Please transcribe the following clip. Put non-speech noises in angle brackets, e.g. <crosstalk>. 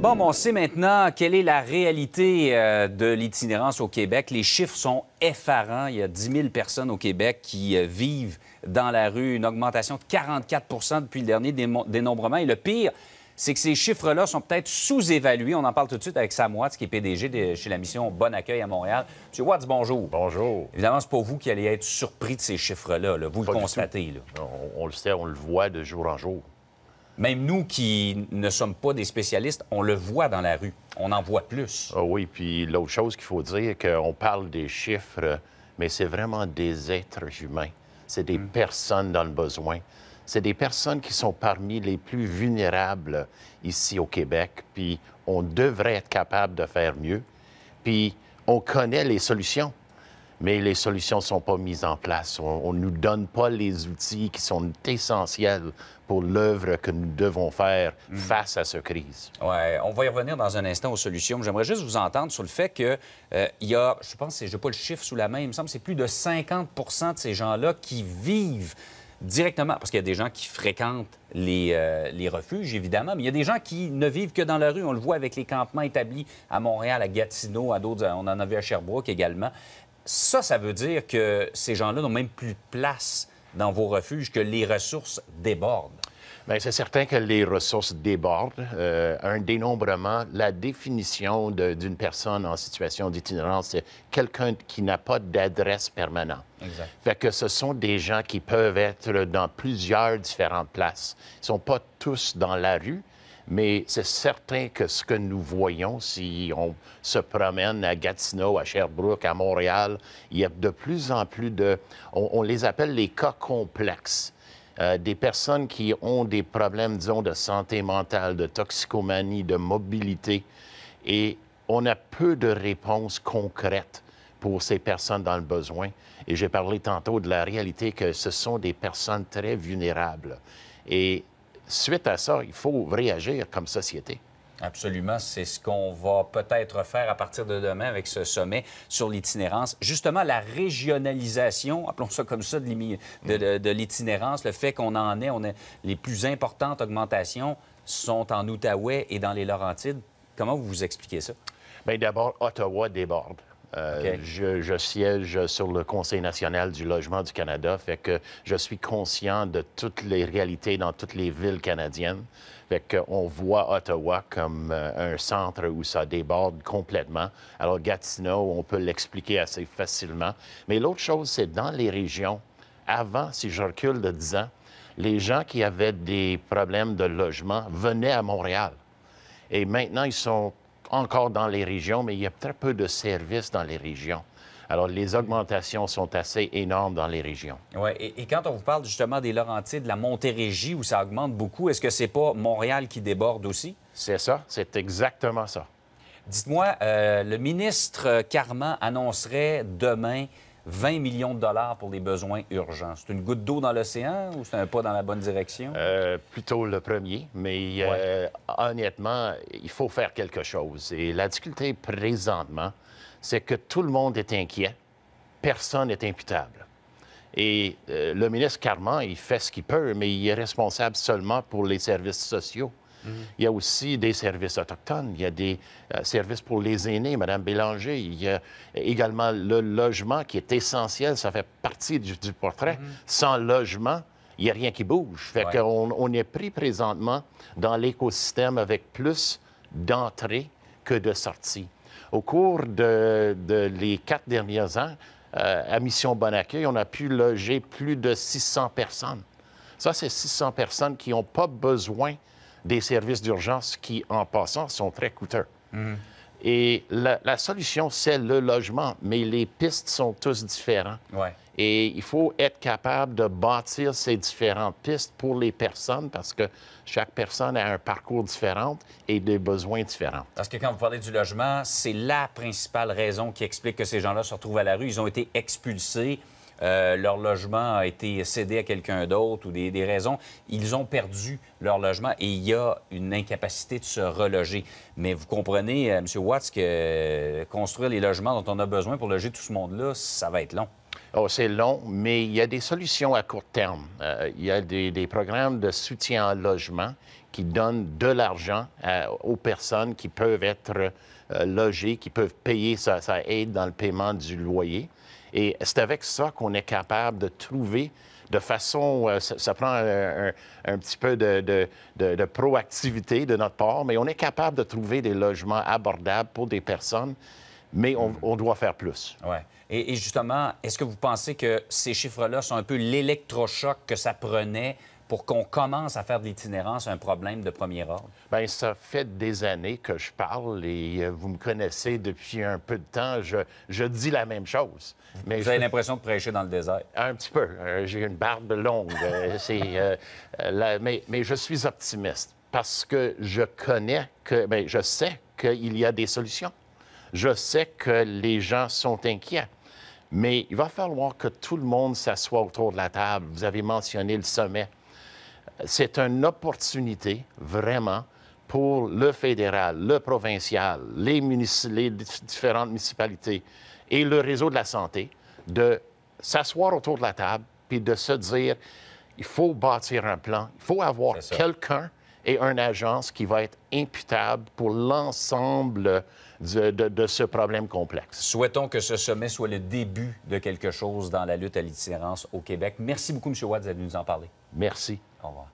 Bon, on sait maintenant quelle est la réalité euh, de l'itinérance au Québec. Les chiffres sont effarants. Il y a 10 000 personnes au Québec qui euh, vivent dans la rue, une augmentation de 44 depuis le dernier dénombrement. Et le pire, c'est que ces chiffres-là sont peut-être sous-évalués. On en parle tout de suite avec Sam Watts, qui est PDG chez la mission Bon Accueil à Montréal. Monsieur Watts, bonjour. Bonjour. Évidemment, c'est pas vous qui allez être surpris de ces chiffres-là. Vous le constatez. on le sait, on le voit de jour en jour. Même nous qui ne sommes pas des spécialistes, on le voit dans la rue. On en voit plus. Ah oui, puis l'autre chose qu'il faut dire, qu'on parle des chiffres, mais c'est vraiment des êtres humains. C'est des mm. personnes dans le besoin. C'est des personnes qui sont parmi les plus vulnérables ici au Québec, puis on devrait être capable de faire mieux. Puis on connaît les solutions mais les solutions ne sont pas mises en place. On ne nous donne pas les outils qui sont essentiels pour l'œuvre que nous devons faire mm. face à cette crise. Oui, on va y revenir dans un instant aux solutions. J'aimerais juste vous entendre sur le fait qu'il euh, y a, je pense, je n'ai pas le chiffre sous la main, il me semble que c'est plus de 50 de ces gens-là qui vivent directement, parce qu'il y a des gens qui fréquentent les, euh, les, refuges, évidemment, mais il y a des gens qui ne vivent que dans la rue. On le voit avec les campements établis à Montréal, à Gatineau, à d'autres, on en a vu à Sherbrooke également. Ça, ça veut dire que ces gens-là n'ont même plus de place dans vos refuges, que les ressources débordent. Bien, c'est certain que les ressources débordent. Euh, un dénombrement, la définition d'une personne en situation d'itinérance, c'est quelqu'un qui n'a pas d'adresse permanente. Exact. Fait que ce sont des gens qui peuvent être dans plusieurs différentes places. Ils ne sont pas tous dans la rue, mais c'est certain que ce que nous voyons, si on se promène à Gatineau, à Sherbrooke, à Montréal, il y a de plus en plus de... On, les appelle les cas complexes. Euh, des personnes qui ont des problèmes, disons, de santé mentale, de toxicomanie, de mobilité. Et on a peu de réponses concrètes pour ces personnes dans le besoin. Et j'ai parlé tantôt de la réalité que ce sont des personnes très vulnérables. Et Suite à ça, il faut réagir comme société. Absolument, c'est ce qu'on va peut-être faire à partir de demain avec ce sommet sur l'itinérance. Justement, la régionalisation, appelons ça comme ça, de, l'itinérance, le fait qu'on en ait, on a les plus importantes augmentations sont en Outaouais et dans les Laurentides. Comment vous vous expliquez ça? Bien, d'abord, Ottawa déborde. Euh, je, siège sur le Conseil national du logement du Canada, fait que je suis conscient de toutes les réalités dans toutes les villes canadiennes. Fait on voit Ottawa comme euh, un centre où ça déborde complètement. Alors Gatineau, on peut l'expliquer assez facilement. Mais l'autre chose, c'est dans les régions. Avant, si je recule de 10 ans, les gens qui avaient des problèmes de logement venaient à Montréal. Et maintenant, ils sont encore dans les régions, mais il y a très peu de services dans les régions. Alors, les augmentations sont assez énormes dans les régions. Oui, et, quand on vous parle justement des Laurentides, de la Montérégie, où ça augmente beaucoup, est-ce que c'est pas Montréal qui déborde aussi? C'est ça, c'est exactement ça. Dites-moi, euh, le ministre Carman annoncerait demain 20 millions de dollars pour les besoins urgents. C'est une goutte d'eau dans l'océan ou c'est un pas dans la bonne direction? Euh, plutôt le premier, mais euh, honnêtement, il faut faire quelque chose. Et la difficulté présentement, c'est que tout le monde est inquiet, personne n'est imputable. Et euh, le ministre Carman, il fait ce qu'il peut, mais il est responsable seulement pour les services sociaux. Il y a aussi des services autochtones. Il y a des euh, services pour les aînés, Mme Bélanger. Il y a également le logement qui est essentiel. Ça fait partie du, portrait. Mhm. Sans logement, il n'y a rien qui bouge. Fait qu'on on est pris présentement dans l'écosystème avec plus d'entrées que de sorties. Au cours de, les quatre derniers ans, euh, à Mission Bon Accueil, on a pu loger plus de 600 personnes. Ça, c'est 600 personnes qui n'ont pas besoin des services d'urgence qui, en passant, sont très coûteux. Et la, solution, c'est le logement, mais les pistes sont tous différentes. Et il faut être capable de bâtir ces différentes pistes pour les personnes parce que chaque personne a un parcours différent et des besoins différents. Parce que quand vous parlez du logement, c'est la principale raison qui explique que ces gens-là se retrouvent à la rue. Ils ont été expulsés euh, leur logement a été cédé à quelqu'un d'autre ou des, raisons, ils ont perdu leur logement et il y a une incapacité de se reloger. Mais vous comprenez, euh, M. Watts, que construire les logements dont on a besoin pour loger tout ce monde-là, ça va être long. Oh, c'est long, mais il y a des solutions à court terme. Euh, il y a des, programmes de soutien au logement qui donnent de l'argent aux personnes qui peuvent être logées, qui peuvent payer sa, aide dans le paiement du loyer. Et c'est avec ça qu'on est capable de trouver de façon, euh, ça, prend un, petit peu de, proactivité de notre part, mais on est capable de trouver des logements abordables pour des personnes, mais on, mm. doit faire plus. Oui. Et, et justement, est-ce que vous pensez que ces chiffres-là sont un peu l'électrochoc que ça prenait pour qu'on commence à faire de l'itinérance un problème de premier ordre? Bien, ça fait des années que je parle et euh, vous me connaissez depuis un peu de temps. Je, je dis la même chose. Mais vous avez l'impression de prêcher dans le désert? Un petit peu. Euh, j'ai une barbe longue. Euh, <laughs> mais, mais je suis optimiste parce que je connais que, bien, je sais qu'il y a des solutions. Je sais que les gens sont inquiets. Mais il va falloir que tout le monde s'assoie autour de la table. Vous avez mentionné le sommet c'est une opportunité vraiment pour le fédéral, le provincial, les, différentes municipalités et le réseau de la santé de s'asseoir autour de la table puis de se dire il faut bâtir un plan, il faut avoir quelqu'un et une agence qui va être imputable pour l'ensemble de, ce problème complexe. Souhaitons que ce sommet soit le début de quelque chose dans la lutte à l'itinérance au Québec. Merci beaucoup, M. Watts, d'être venu nous en parler. Merci. Au revoir.